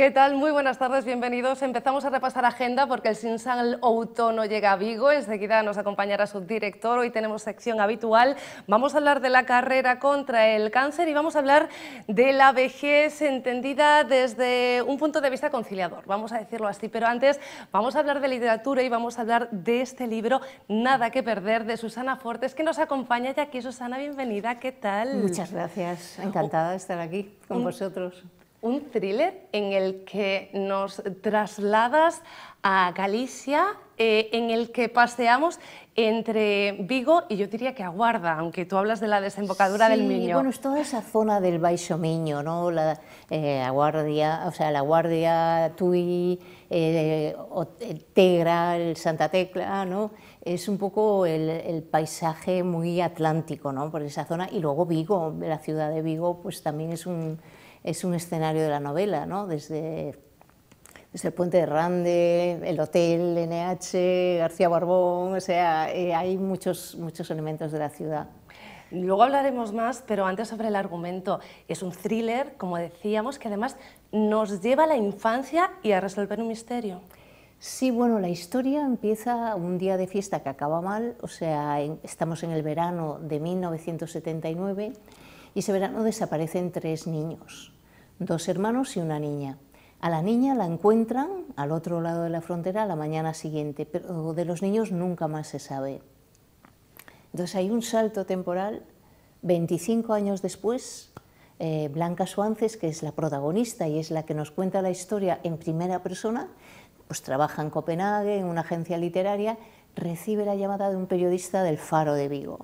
¿Qué tal? Muy buenas tardes, bienvenidos. Empezamos a repasar agenda porque el Sinsal no llega a Vigo. Enseguida nos acompañará su director. Hoy tenemos sección habitual. Vamos a hablar de la carrera contra el cáncer y vamos a hablar de la vejez entendida desde un punto de vista conciliador, vamos a decirlo así. Pero antes vamos a hablar de literatura y vamos a hablar de este libro, Nada que perder, de Susana Fortes, que nos acompaña ya aquí. Susana, bienvenida. ¿Qué tal? Muchas gracias. Encantada de estar aquí con vosotros un thriller en el que nos trasladas a Galicia, eh, en el que paseamos entre Vigo y yo diría que Aguarda, aunque tú hablas de la desembocadura del Miño. Bueno, es toda esa zona del Baixo ¿no? La eh, o sea, la Guardia, Tui, eh, Tegra, Santa Tecla, ¿no? Es un poco el, el, paisaje muy atlántico, ¿no? Por esa zona y luego Vigo, la ciudad de Vigo, pues también es un es un escenario de la novela, ¿no? desde, el puente de Rande, el hotel NH, García Barbón, o sea, eh, hay muchos, muchos elementos de la ciudad. Luego hablaremos más, pero antes sobre el argumento. Es un thriller, como decíamos, que además nos lleva a la infancia y a resolver un misterio. Sí, bueno, la historia empieza un día de fiesta que acaba mal, o sea, estamos en el verano de 1979 y ese verano desaparecen tres niños, dos hermanos y una niña. A la niña la encuentran al otro lado de la frontera la mañana siguiente, pero de los niños nunca más se sabe. Entonces hay un salto temporal, 25 años después, eh, Blanca Suances, que es la protagonista y es la que nos cuenta la historia en primera persona, pues trabaja en Copenhague, en una agencia literaria, recibe la llamada de un periodista del Faro de Vigo,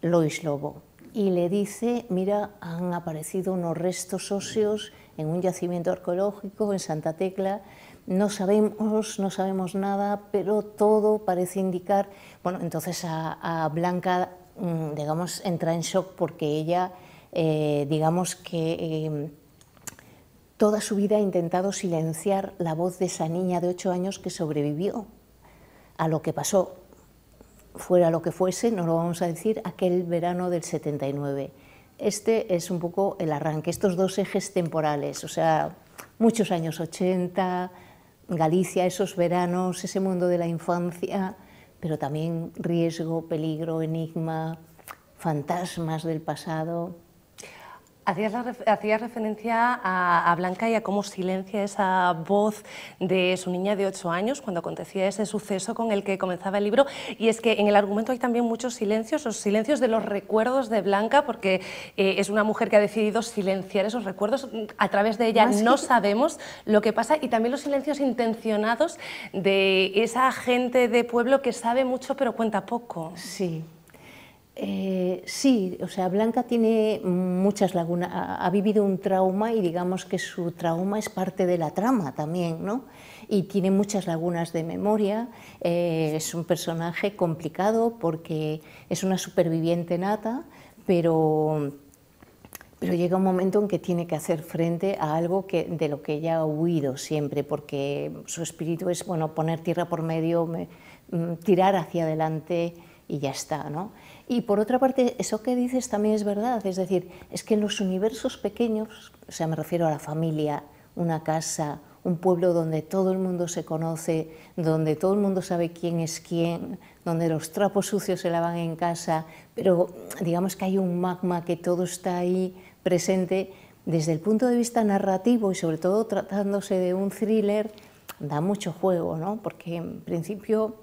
Lois Lobo, y le dice, mira, han aparecido unos restos óseos en un yacimiento arqueológico en Santa Tecla, no sabemos, no sabemos nada, pero todo parece indicar, bueno, entonces a, Blanca, mm, digamos, entra en shock porque ella, eh, digamos que... Em, toda su vida ha intentado silenciar la voz de esa niña de ocho años que sobrevivió a lo que pasó fuera lo que fuese, no lo vamos a decir, aquel verano del 79. Este es un poco el arranque, estos dos ejes temporales, o sea, muchos años 80, Galicia, esos veranos, ese mundo de la infancia, pero también riesgo, peligro, enigma, fantasmas del pasado. Hacías, referencia a, Blanca y a cómo silencia esa voz de su niña de 8 años cuando acontecía ese suceso con el que comenzaba el libro. Y es que en el argumento hay también muchos silencios, los silencios de los recuerdos de Blanca, porque eh, es una mujer que ha decidido silenciar esos recuerdos. A través de ella no sabemos lo que pasa y también los silencios intencionados de esa gente de pueblo que sabe mucho pero cuenta poco. Sí. Eh, sí, o sea, Blanca tiene muchas lagunas, ha, vivido un trauma y digamos que su trauma es parte de la trama también, ¿no? Y tiene muchas lagunas de memoria, eh, es un personaje complicado porque es una superviviente nata, pero, pero llega un momento en que tiene que hacer frente a algo que, de lo que ella ha huido siempre, porque su espíritu es, bueno, poner tierra por medio, mm, tirar hacia adelante y ya está, ¿no? Y por otra parte, eso que dices también es verdad, es decir, es que en los universos pequeños, o sea, me refiero a la familia, una casa, un pueblo donde todo el mundo se conoce, donde todo el mundo sabe quién es quién, donde los trapos sucios se lavan en casa, pero digamos que hay un magma que todo está ahí presente, desde el punto de vista narrativo y sobre todo tratándose de un thriller, da mucho juego, ¿no? Porque en principio,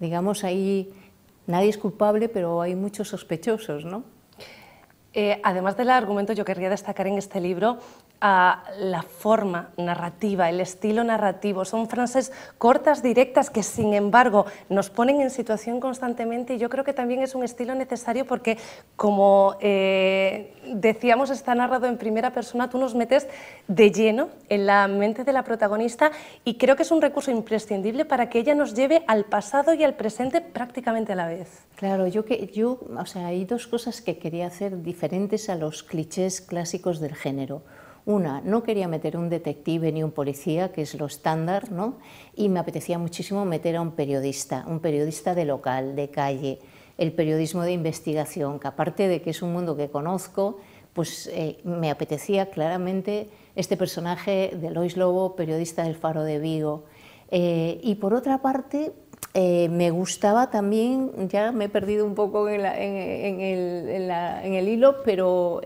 digamos, ahí nadie es culpable, pero hay muchos sospechosos, ¿no? Eh, además del argumento, yo querría destacar en este libro a la forma narrativa, el estilo narrativo. Son frases cortas, directas, que sin embargo nos ponen en situación constantemente y yo creo que también es un estilo necesario porque, como eh, decíamos, está narrado en primera persona, tú nos metes de lleno en la mente de la protagonista y creo que es un recurso imprescindible para que ella nos lleve al pasado y al presente prácticamente a la vez. Claro, yo que yo, o sea, hay dos cosas que quería hacer diferentes a los clichés clásicos del género. Una, no quería meter un detective ni un policía, que es lo estándar, ¿no? Y me apetecía muchísimo meter a un periodista, un periodista de local, de calle, el periodismo de investigación, que aparte de que es un mundo que conozco, pues eh, me apetecía claramente este personaje de Lois Lobo, periodista del Faro de Vigo. Eh, y por otra parte, eh, me gustaba también, ya me he perdido un poco en, el, hilo, pero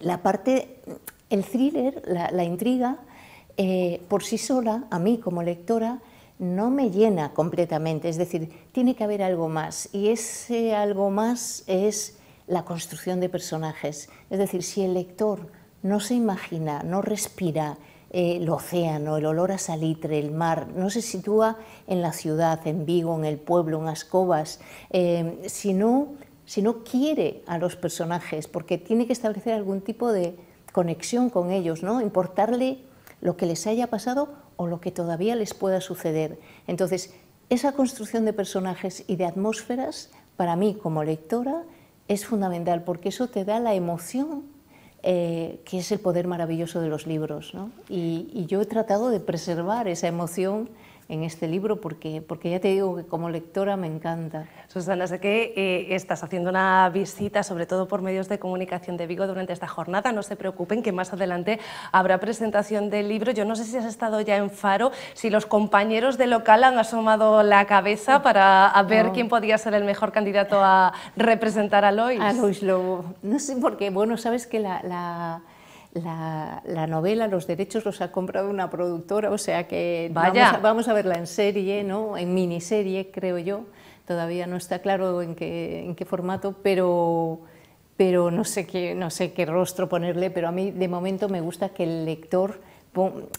la parte el thriller, la, intriga, eh, por sí sola, a mí como lectora, no me llena completamente, es decir, tiene que haber algo más y ese algo más es la construcción de personajes. Es decir, si el lector no se imagina, no respira eh, el océano, el olor a salitre, el mar, no se sitúa en la ciudad, en Vigo, en el pueblo, en Ascobas, eh, sino si no quiere a los personajes, porque tiene que establecer algún tipo de, conexión con ellos, ¿no? Importarle lo que les haya pasado o lo que todavía les pueda suceder. Entonces, esa construcción de personajes y de atmósferas, para mí como lectora, es fundamental porque eso te da la emoción eh, que es el poder maravilloso de los libros. Y, y yo he tratado de preservar esa emoción en este libro porque, porque ya te digo que como lectora me encanta. Susana, sé que eh, estás haciendo una visita, sobre todo por medios de comunicación de Vigo durante esta jornada. No se preocupen que más adelante habrá presentación del libro. Yo no sé si has estado ya en Faro, si los compañeros de local han asomado la cabeza para ver quién podía ser el mejor candidato a representar a Lois. A Lois Lobo. No sé porque Bueno, sabes que la la, novela, los derechos los ha comprado una productora, o sea que Vamos, a, verla en serie, ¿no? en miniserie, creo yo. Todavía no está claro en qué, formato, pero, pero no, sé qué, no sé qué rostro ponerle, pero a mí de momento me gusta que el lector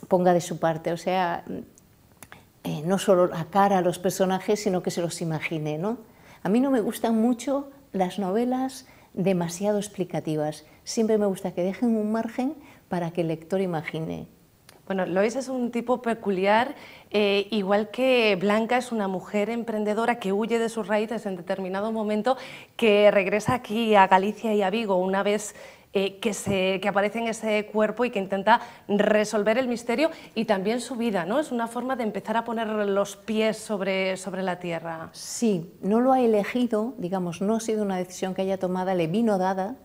ponga de su parte, o sea, eh, no solo la cara a los personajes, sino que se los imagine. ¿no? A mí no me gustan mucho las novelas demasiado explicativas siempre me gusta que dejen un margen para que el lector imagine. Bueno, Lois es un tipo peculiar, eh, igual que Blanca es una mujer emprendedora que huye de sus raíces en determinado momento, que regresa aquí a Galicia y a Vigo una vez eh, que, se, aparece en ese cuerpo y que intenta resolver el misterio y también su vida, ¿no? Es una forma de empezar a poner los pies sobre, sobre la tierra. Sí, no lo ha elegido, digamos, no ha sido una decisión que haya tomada, le vino dada,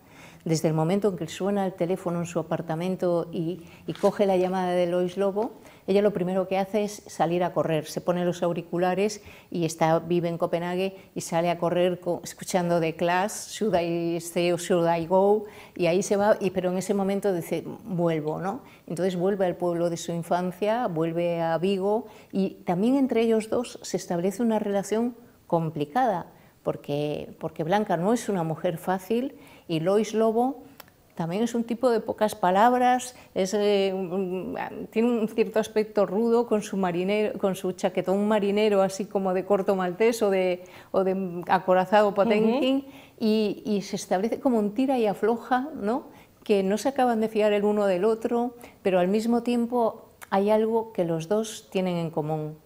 desde el momento en que suena el teléfono en su apartamento y, coge la llamada de Lois Lobo, ella lo primero que hace es salir a correr, se pone los auriculares y está, vive en Copenhague y sale a correr escuchando The Clash, Should I Stay or Should I Go, y ahí se va, y, pero en ese momento dice, vuelvo, ¿no? Entonces vuelve al pueblo de su infancia, vuelve a Vigo, y también entre ellos dos se establece una relación complicada, porque, porque Blanca no es una mujer fácil, y Lois Lobo también es un tipo de pocas palabras, eh, mm, tiene un cierto aspecto rudo con su, marinero, con su chaquetón marinero, así como de corto maltés o de, acorazado potenkin, y, se establece como un tira y afloja, que no se acaban de fiar el uno del otro, pero al mismo tiempo hay algo que los dos tienen en común,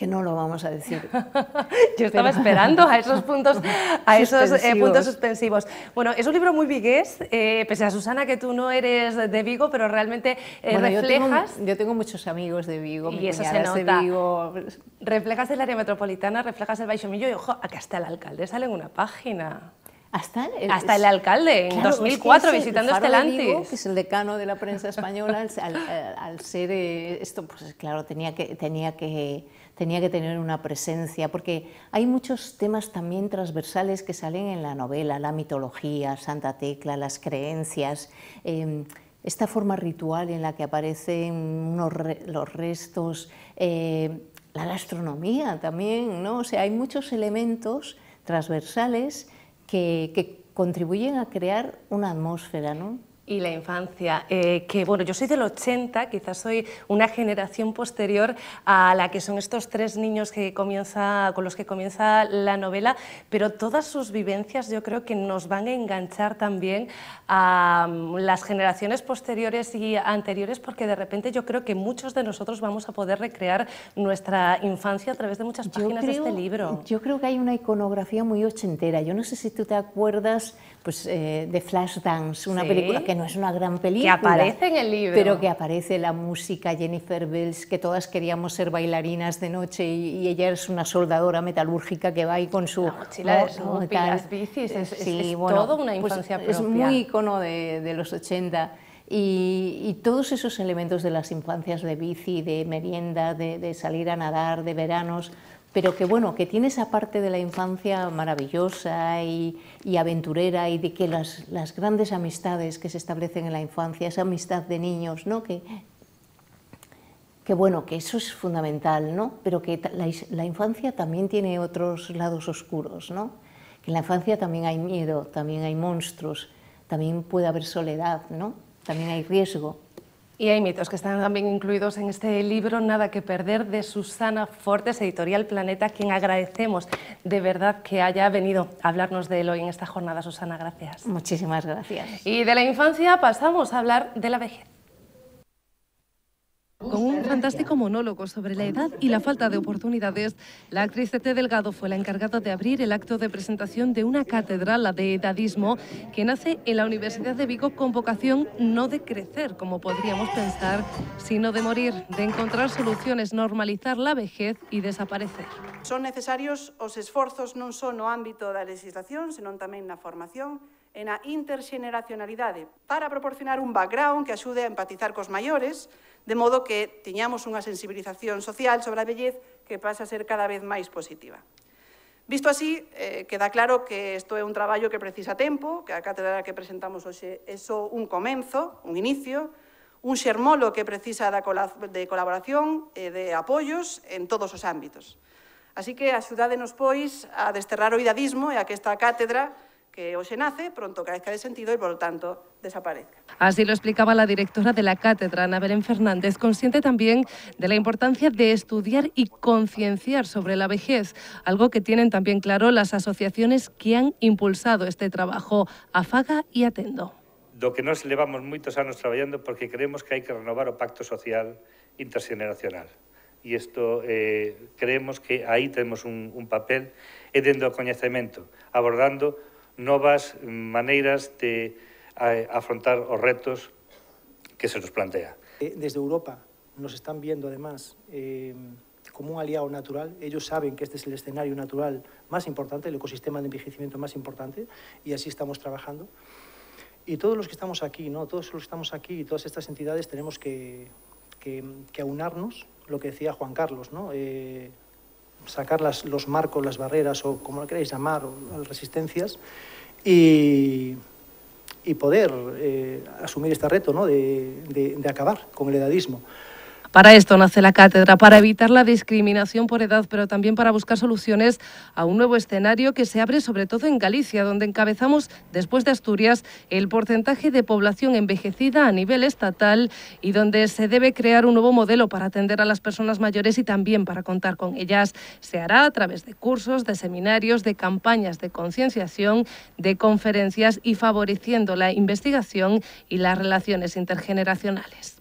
que no lo vamos a decir. Yo estaba esperando a esos puntos, a esos eh, puntos suspensivos. Bueno, es un libro muy vigués, eh, pese a Susana que tú no eres de Vigo, pero realmente eh, reflejas... Yo tengo, muchos amigos de Vigo, y eso De Vigo. Reflejas el área metropolitana, reflejas el Baixo Millo y ojo, acá está el alcalde sale en una página. Hasta el, Hasta el, alcalde, en 2004, visitando Estelantis. que es el decano de la prensa española, al, ser esto, pues claro, tenía que, tenía que tenía que tener una presencia, porque hay muchos temas también transversales que salen en la novela, la mitología, Santa Tecla, las creencias, em, esta forma ritual en la que aparecen los restos, em, la gastronomía también, ¿no? O sea, hay muchos elementos transversales que, que contribuyen a crear una atmósfera, ¿no? y la infancia, eh, que bueno, yo soy del 80, quizás soy una generación posterior a la que son estos tres niños que comienza, con los que comienza la novela, pero todas sus vivencias yo creo que nos van a enganchar también a mm, las generaciones posteriores y anteriores, porque de repente yo creo que muchos de nosotros vamos a poder recrear nuestra infancia a través de muchas páginas de este libro. Yo creo que hay una iconografía muy ochentera. Yo no sé si tú te acuerdas pues, eh, de Flashdance, una película que no es una gran película. Que aparece en el libro. Pero que aparece la música, Jennifer Bells, que todas queríamos ser bailarinas de noche y, ella es una soldadora metalúrgica que va ahí con su... La mochila es, sí, es, bueno, una pues infancia Es muy icono de, de los 80 y, todos esos elementos de las infancias de bici, de merienda, de, salir a nadar, de veranos, pero que bueno, que tiene esa parte de la infancia maravillosa y, aventurera y de que las, grandes amistades que se establecen en la infancia, esa amistad de niños, ¿no? Que, bueno, que eso es fundamental, ¿no? Pero que la, la infancia también tiene otros lados oscuros, ¿no? Que en la infancia también hay miedo, también hay monstruos, también puede haber soledad, ¿no? también hay riesgo. Y hay mitos que están también incluidos en este libro Nada que perder de Susana Fortes, editorial Planeta, a quien agradecemos de verdad que haya venido a hablarnos de él hoy en esta jornada. Susana, gracias. Muchísimas gracias. Y de la infancia pasamos a hablar de la vejez. Con un fantástico monólogo sobre la edad y la falta de oportunidades, la actriz T. Delgado fue la encargada de abrir el acto de presentación de una catedral la de edadismo, que nace en la Universidad de Vigo con vocación no de crecer, como podríamos pensar, sino de morir, de encontrar soluciones, normalizar la vejez y desaparecer. Son necesarios los esfuerzos no solo no ámbito de la legislación, sino también en la formación en la intergeneracionalidad, para proporcionar un background que ayude a empatizar con los mayores de modo que tiñamos unha sensibilización social sobre a bellez que pasa a ser cada vez máis positiva. Visto así, eh, queda claro que isto é un traballo que precisa tempo, que a cátedra que presentamos hoxe é só un comenzo, un inicio, un xermolo que precisa de colaboración e de apoios en todos os ámbitos. Así que axudádenos, pois, a desterrar o idadismo e a que esta cátedra que o se nace, pronto carezca de sentido y por lo tanto desaparezca. Así lo explicaba la directora de la cátedra, Ana Belén Fernández, consciente también de la importancia de estudiar y concienciar sobre la vejez, algo que tienen también claro las asociaciones que han impulsado este trabajo, AFAGA y Atendo. Lo que nos llevamos muchos anos trabajando porque creemos que hay que renovar el pacto social intergeneracional y esto eh, creemos que ahí tenemos un, papel e el abordando novas maneras de eh, afrontar los retos que se nos plantea. Eh, desde Europa nos están viendo además eh, como un aliado natural. Ellos saben que este es el escenario natural más importante, el ecosistema de envejecimiento más importante, y así estamos trabajando. Y todos los que estamos aquí, ¿no? todos los que estamos aquí y todas estas entidades tenemos que, que, aunarnos, lo que decía Juan Carlos, ¿no? sacar las, los marcos, las barreras o como lo queráis llamar, las resistencias, y, poder eh, asumir este reto ¿no? de acabar con el edadismo. Para esto nace la cátedra, para evitar la discriminación por edad, pero también para buscar soluciones a un nuevo escenario que se abre sobre todo en Galicia, donde encabezamos, después de Asturias, el porcentaje de población envejecida a nivel estatal y donde se debe crear un nuevo modelo para atender a las personas mayores y también para contar con ellas. Se hará a través de cursos, de seminarios, de campañas de concienciación, de conferencias y favoreciendo la investigación y las relaciones intergeneracionales.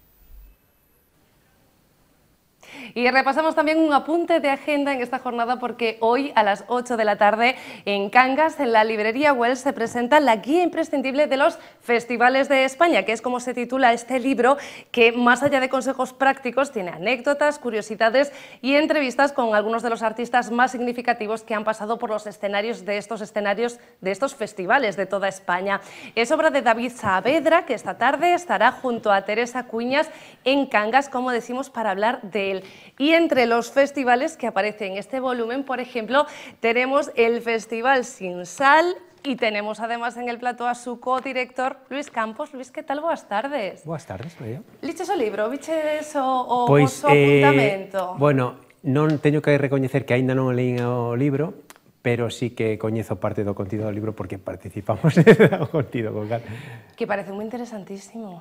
Y repasamos también un apunte de agenda en esta jornada porque hoy a las 8 de la tarde en Cangas, en la librería Wells, se presenta la guía imprescindible de los festivales de España, que es como se titula este libro, que más allá de consejos prácticos tiene anécdotas, curiosidades y entrevistas con algunos de los artistas más significativos que han pasado por los escenarios de estos escenarios, de estos festivales de toda España. Es obra de David Saavedra, que esta tarde estará junto a Teresa Cuñas en Cangas, como decimos, para hablar de él. Y entre los festivales que aparecen en este volumen, por ejemplo, tenemos el Festival Sin Sal y tenemos además en el plato a su co-director Luis Campos. Luis, ¿qué tal? Boas tardes. Boas tardes, María. Liches o libro, ¿Viches o, o pois, eh, apuntamento? Bueno, non teño que recoñecer que aínda non leín o libro, pero sí que coñezo parte do contido do libro porque participamos do contido, con Que parece moi interesantísimo.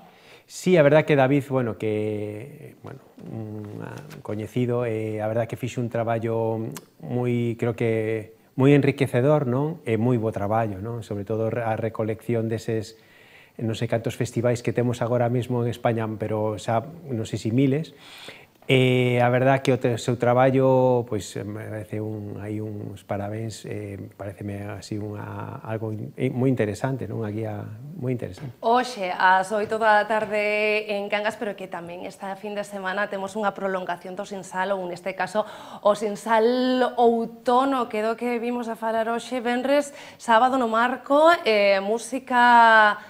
Sí, a verdad que David, bueno, que bueno, un ah, coñecido, eh, a verdad que fixe un traballo moi, creo que moi enriquecedor, non? E eh, moi bo traballo, non? Sobre todo a recolección deses non sei cantos festivais que temos agora mesmo en España, pero xa non sei se si miles, E eh, a verdad que o seu traballo, pois, eh, me parece un, hai uns parabéns, eh, pareceme así unha, algo in, eh, moi interesante, non? Unha guía moi interesante. Oxe, as oito da tarde en Cangas, pero que tamén esta fin de semana temos unha prolongación do Sinsal, ou neste caso, o Sinsal outono, que do que vimos a falar hoxe, Benres, sábado no Marco, eh, música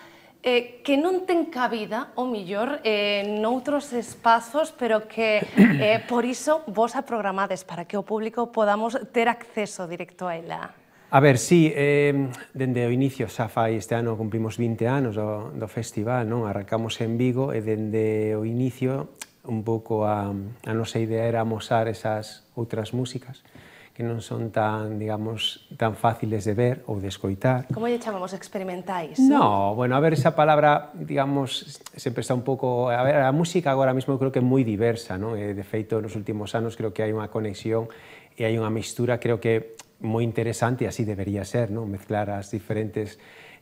eh, que non ten cabida, o millor, eh, noutros espazos, pero que eh, por iso vos a programades, para que o público podamos ter acceso directo a ela. A ver, sí, eh, dende o inicio xa fai este ano cumplimos 20 anos do, do festival, non? Arrancamos en Vigo e dende o inicio un pouco a, a nosa idea era amosar esas outras músicas que non son tan, digamos, tan fáciles de ver ou de escoitar. Como lle chamamos experimentais? No, bueno, a ver, esa palabra, digamos, sempre está un pouco... A ver, a música agora mesmo creo que é moi diversa, non? E, eh, de feito, nos últimos anos creo que hai unha conexión e hai unha mistura, creo que moi interesante, e así debería ser, non? Mezclar as diferentes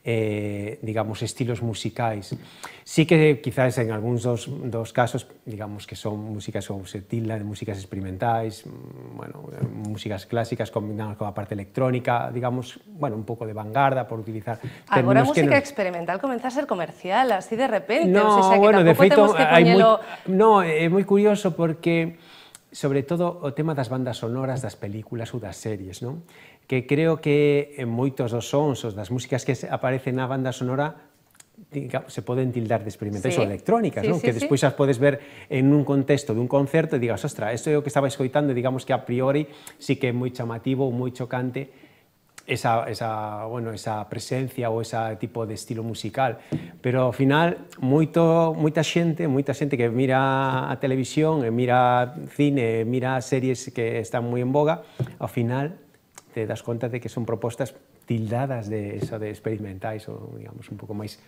Eh, digamos, estilos musicales Sí que quizás en algunos dos, dos casos, digamos, que son músicas como se de músicas experimentais, mm, bueno, músicas clásicas combinadas con la parte electrónica, digamos, bueno, un poco de vanguarda, por utilizar ah, ¿Alguna música experimental comenzó a ser comercial, así de repente, no, bueno, de hecho no, es muy curioso porque sobre todo o tema das bandas sonoras das películas ou das series, non? Que creo que en eh, moitos dos sons ou das músicas que aparecen na banda sonora se poden tildar de experimentais sí. ou electrónicas, sí, non? Sí, que despois sí. as podes ver en un contexto dun concerto e digas, ostra, isto é o que estaba escoitando digamos que a priori sí que é moi chamativo, ou moi chocante, esa, esa, bueno, esa presencia ou ese tipo de estilo musical. Pero ao final, moito, moita xente, moita xente que mira a televisión, e mira cine, e mira series que están moi en boga, ao final te das conta de que son propostas tildadas de eso de experimentais ou digamos un pouco máis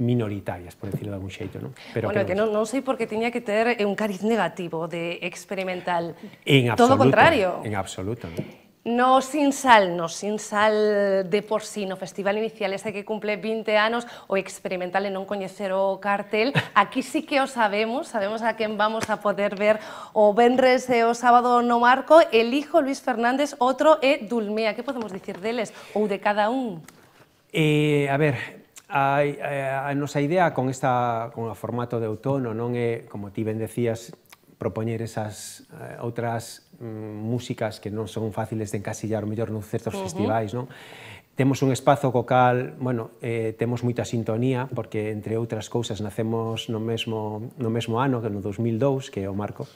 minoritarias, por decirlo de algún xeito, non? Pero bueno, que non, non sei porque tiña que ter un cariz negativo de experimental. En absoluto. Todo o contrario. En absoluto, non? No sin sal, no sin sal de por sí, no festival inicial ese que cumple 20 anos o experimental e non coñecer o cartel. Aquí sí que o sabemos, sabemos a quen vamos a poder ver o Benres e o sábado no marco. el hijo Luis Fernández, outro é Dulmea. Que podemos dicir deles ou de cada un? Eh, a ver, a, a, eh, a nosa idea con, esta, con o formato de outono non é, como ti ben decías, propoñer esas eh, outras Mm, músicas que non son fáciles de encasillar, o mellor nun certos uh -huh. festivais, non? Temos un espazo co cal, bueno, eh, temos moita sintonía, porque, entre outras cousas, nacemos no mesmo, no mesmo ano, que no 2002, que é o marco,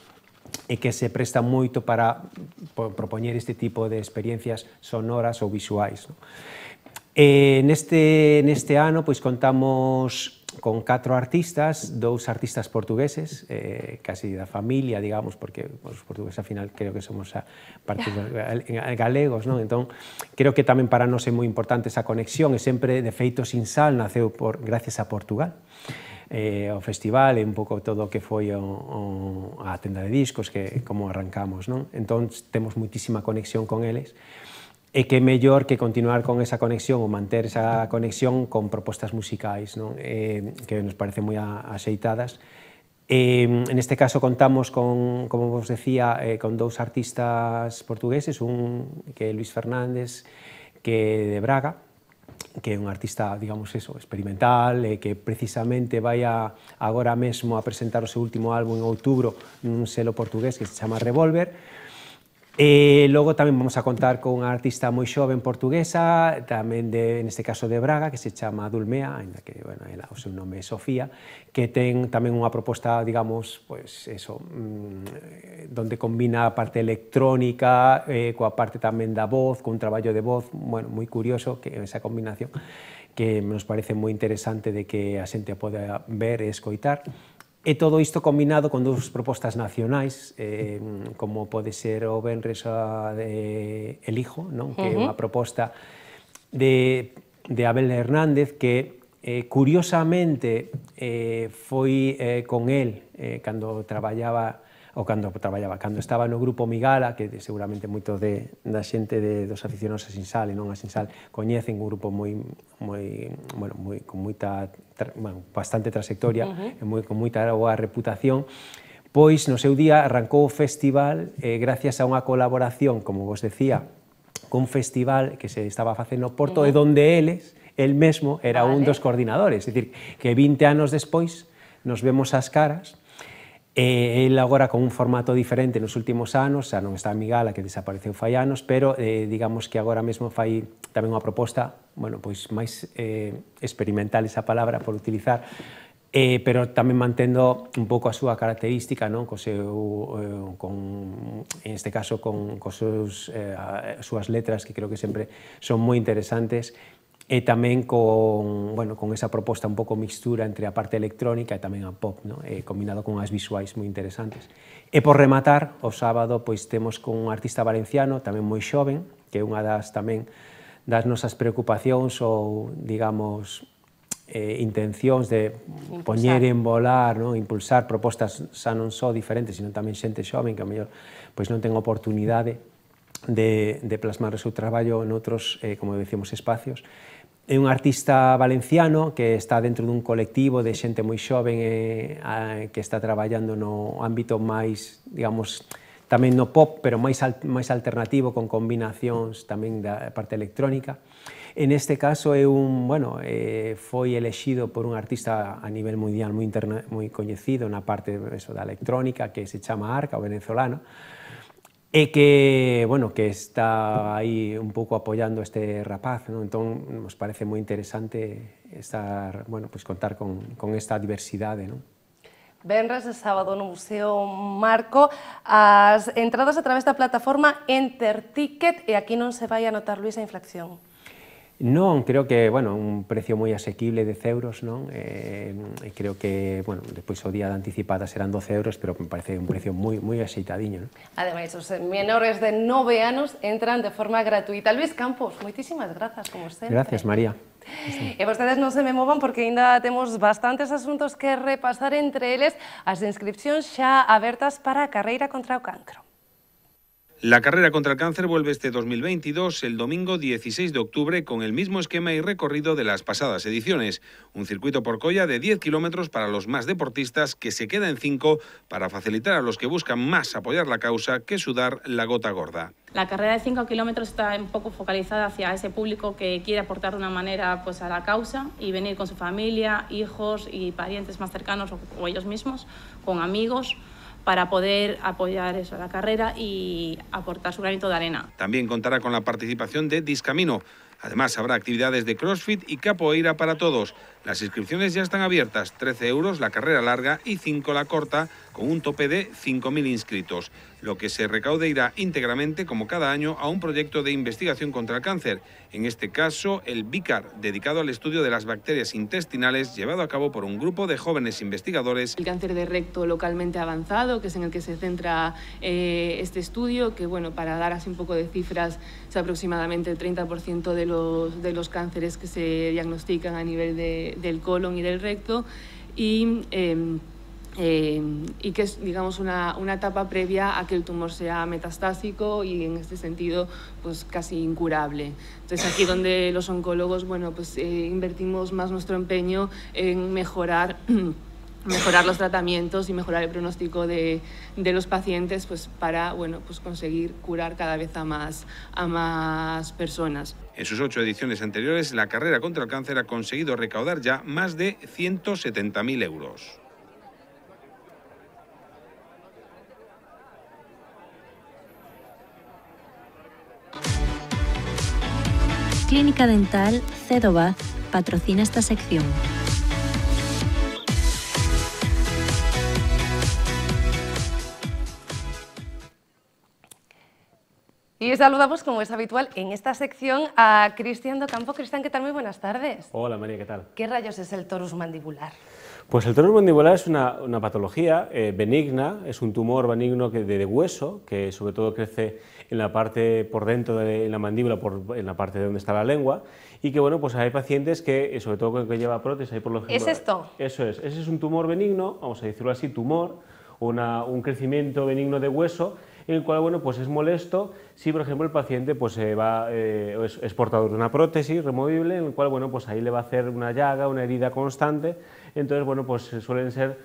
e que se presta moito para propoñer este tipo de experiencias sonoras ou visuais. Non? Eh, neste, neste ano pois contamos con catro artistas, dous artistas portugueses, eh, casi da familia, digamos, porque os portugueses, al final, creo que somos a partir eh, galegos, non? Entón, creo que tamén para nós é moi importante esa conexión, e sempre, de feito, Sin Sal naceu por, gracias a Portugal eh, o festival e un pouco todo o que foi o, o, a tenda de discos que como arrancamos, non? Entón temos muitísima conexión con eles e que é mellor que continuar con esa conexión ou manter esa conexión con propostas musicais non? Eh, que nos parecen moi axeitadas. Eh, en este caso contamos con, como vos decía, eh, con dous artistas portugueses, un que é Luis Fernández, que é de Braga, que é un artista, digamos eso, experimental, e que precisamente vai a, agora mesmo a presentar o seu último álbum en outubro nun selo portugués que se chama Revolver, E logo tamén vamos a contar con unha artista moi xoven portuguesa, tamén de, neste caso de Braga, que se chama Dulmea, ainda que bueno, ela, o seu nome é Sofía, que ten tamén unha proposta, digamos, pues, pois eso, mmm, donde combina a parte electrónica eh, coa parte tamén da voz, con un traballo de voz bueno, moi curioso, que esa combinación que nos parece moi interesante de que a xente poda ver e escoitar. E todo isto combinado con dúas propostas nacionais, eh, como pode ser o Benres a de Elijo, non? que é unha proposta de, de Abel Hernández, que eh, curiosamente eh, foi eh, con él, eh, cando traballaba ou cando traballaba, cando estaba no grupo Migala, que seguramente moito de, da xente de, dos aficionados a Sinsal e non a Sinsal coñecen un grupo moi, moi, bueno, moi, con moita, bueno, bastante trayectoria, uh -huh. e moi, con moita boa reputación, pois no seu día arrancou o festival eh, gracias a unha colaboración, como vos decía, cun festival que se estaba facendo no Porto uh -huh. e donde eles, el mesmo, era vale. un dos coordinadores. É dicir, que 20 anos despois nos vemos as caras E eh, el agora con un formato diferente nos últimos anos, xa non está en Migala que desapareceu fai anos, pero eh, digamos que agora mesmo fai tamén unha proposta, bueno, pois máis eh, experimental esa palabra por utilizar, eh, pero tamén mantendo un pouco a súa característica, non? Co seu, eh, con, en este caso, con, co seus, eh, as súas letras, que creo que sempre son moi interesantes, e tamén con, bueno, con esa proposta un pouco mixtura entre a parte electrónica e tamén a pop, no? e combinado con as visuais moi interesantes. E por rematar, o sábado pois temos con un artista valenciano, tamén moi xoven, que é unha das tamén das nosas preocupacións ou, digamos, eh, intencións de impulsar. poñer en volar, ¿no? impulsar propostas xa non só diferentes, sino tamén xente xoven que a mellor pois non ten oportunidade de, de plasmar o seu traballo en outros, eh, como decimos, espacios. É un artista valenciano que está dentro dun colectivo de xente moi xoven e, a, que está traballando no ámbito máis, digamos, tamén no pop, pero máis, al, máis alternativo, con combinacións tamén da parte electrónica. En este caso é un, bueno, eh, foi elexido por un artista a nivel mundial moi, interna, moi coñecido na parte eso, da electrónica que se chama Arca, o venezolano, e que, bueno, que está aí un pouco apoiando este rapaz, ¿no? Entón, nos parece moi interesante estar, bueno, pois pues contar con, con esta diversidade, ¿no? Benres o sábado no Museo Marco as entradas a través da plataforma Enterticket e aquí non se vai notar, Luís, a inflación. Non, creo que, bueno, un precio moi asequible, 10 euros, non? Eh, creo que, bueno, despois o día de anticipada serán 12 euros, pero me parece un precio moi moi axeitadiño, non? Ademais, os menores de 9 anos entran de forma gratuita. Luis Campos, moitísimas grazas, como sempre. Gracias, María. E vostedes non se me movan porque aínda temos bastantes asuntos que repasar entre eles as inscripcións xa abertas para a carreira contra o cancro. La carrera contra el cáncer vuelve este 2022 el domingo 16 de octubre con el mismo esquema y recorrido de las pasadas ediciones. Un circuito por colla de 10 kilómetros para los más deportistas que se queda en 5 para facilitar a los que buscan más apoyar la causa que sudar la gota gorda. La carrera de 5 kilómetros está un poco focalizada hacia ese público que quiere aportar de una manera pues, a la causa y venir con su familia, hijos y parientes más cercanos o ellos mismos, con amigos para poder apoyar eso, la carrera y aportar su granito de arena. También contará con la participación de Discamino. Además, habrá actividades de CrossFit y capoeira para todos. Las inscripciones ya están abiertas, 13 euros la carrera larga y 5 la corta, con un tope de 5.000 inscritos. Lo que se recaude irá íntegramente, como cada año, a un proyecto de investigación contra el cáncer, en este caso el BICAR, dedicado al estudio de las bacterias intestinales llevado a cabo por un grupo de jóvenes investigadores. El cáncer de recto localmente avanzado, que es en el que se centra eh, este estudio, que bueno, para dar así un poco de cifras, es aproximadamente el 30% de los, de los cánceres que se diagnostican a nivel de, del colon y del recto y, em, em, y que es digamos, una, etapa previa a que el tumor sea metastásico y en este sentido pues, casi incurable. Entonces aquí donde los oncólogos bueno, pues, eh, invertimos más nuestro empeño en mejorar mejorar los tratamientos y mejorar el pronóstico de, los pacientes pues para bueno, pues conseguir curar cada vez a más, a más personas. En sus ocho ediciones anteriores, la carrera contra el cáncer ha conseguido recaudar ya más de 170.000 euros. Clínica Dental Cedovaz patrocina esta sección. Y saludamos, como es habitual, en esta sección a Cristian Docampo. Cristian, ¿qué tal? Muy buenas tardes. Hola, María, ¿qué tal? ¿Qué rayos es el torus mandibular? Pues el torus mandibular es una, patología eh, benigna, es un tumor benigno de, hueso, que sobre todo crece en la parte por dentro de la mandíbula, en la parte de donde está la lengua, y que bueno, pues hay pacientes que, eh, sobre todo con que lleva prótesis, hay por lo ¿Es esto? Eso es, ese es un tumor benigno, vamos a decirlo así, tumor, un crecimiento benigno de hueso, en el cual bueno, pues es molesto si, por ejemplo, el paciente pues, va, eh, es, es, portador de una prótesis removible, en el cual bueno, pues ahí le va a hacer una llaga, una herida constante. Entonces, bueno, pues eh, suelen ser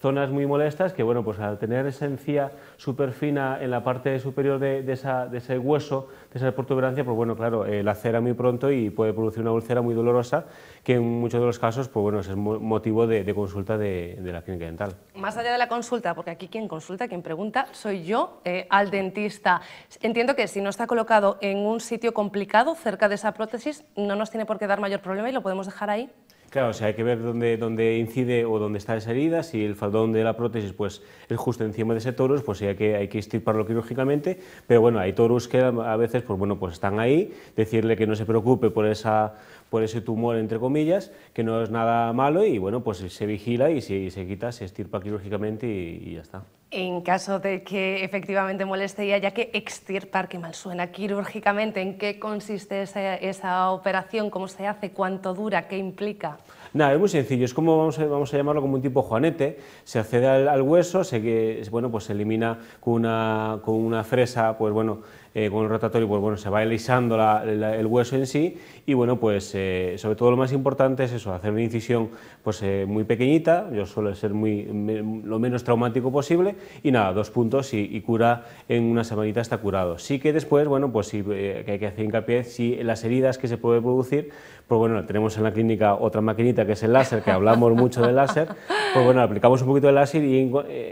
zonas muy molestas que, bueno, pues al tener esencia súper fina en la parte superior de, ese hueso, de esa protuberancia, pues bueno, claro, eh, la cera muy pronto y puede producir una úlcera muy dolorosa que en muchos de los casos, pues bueno, es motivo de, consulta de, la clínica dental. Más allá de la consulta, porque aquí quien consulta, quien pregunta, soy yo eh, al dentista. Entiendo que si no está colocado en un sitio complicado, cerca de esa prótesis, no nos tiene por qué dar mayor problema y lo podemos dejar ahí. Claro, o sea, hay que ver dónde, dónde incide o dónde está esa herida, si el faldón de la prótesis pues, es justo encima de ese torus, pues hay que, hay que extirparlo quirúrgicamente, pero bueno, hay torus que a veces pues, bueno, pues están ahí, decirle que no se preocupe por esa por ese tumor, entre comillas, que no es nada malo y bueno, pues se vigila y se, se quita, se estirpa quirúrgicamente y, ya está. En caso de que efectivamente moleste y haya que extirpar, que mal suena, quirúrgicamente, ¿en qué consiste esa, operación? ¿Cómo se hace? ¿Cuánto dura? ¿Qué implica? Nada, es muy sencillo, es como vamos a, llamarlo como un tipo juanete, se accede al, hueso, se, bueno, pues se elimina con con una fresa, pues bueno, eh, con el rotatorio pues bueno, se va elisando el hueso en sí y bueno, pues eh, sobre todo lo más importante es eso, hacer una incisión pues eh, muy pequeñita, yo suelo ser muy, lo menos traumático posible y nada, dos puntos y, cura en una semanita está curado. Sí que después, bueno, pues que hay que hacer hincapié si las heridas que se puede producir pues bueno, tenemos en la clínica otra maquinita que es el láser, que hablamos mucho del láser, pues bueno, aplicamos un poquito de láser y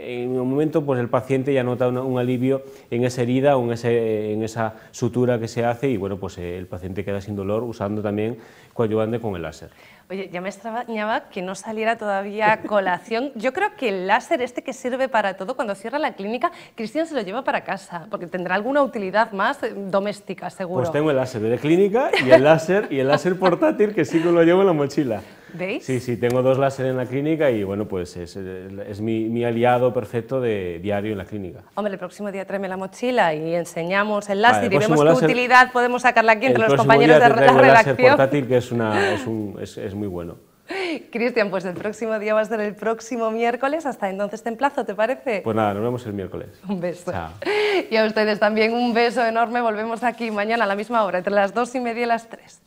en, un momento pues el paciente ya nota un, alivio en esa herida o en, en, esa sutura que se hace y bueno, pues el paciente queda sin dolor usando también coadyuvante con el láser. Oye, ya me extrañaba que no saliera todavía colación. Yo creo que el láser este que sirve para todo, cuando cierra la clínica, Cristian se lo lleva para casa, porque tendrá alguna utilidad más eh, doméstica, seguro. Pues tengo el láser de clínica y el láser, y el láser portátil que sí que lo llevo en la mochila. ¿Veis? Sí, sí, tengo dos láser en la clínica y bueno, pues es, mi, aliado perfecto de diario en la clínica. Hombre, el próximo día tráeme la mochila y enseñamos el láser y vemos qué utilidad podemos sacarla aquí entre los compañeros de la redacción. El láser portátil que es, una, es, es muy bueno. Cristian, pues el próximo día va a ser el próximo miércoles. Hasta entonces te emplazo, ¿te parece? Pues nada, nos vemos el miércoles. Un beso. Chao. Y a ustedes también un beso enorme. Volvemos aquí mañana a la misma hora, entre las dos y media y las tres.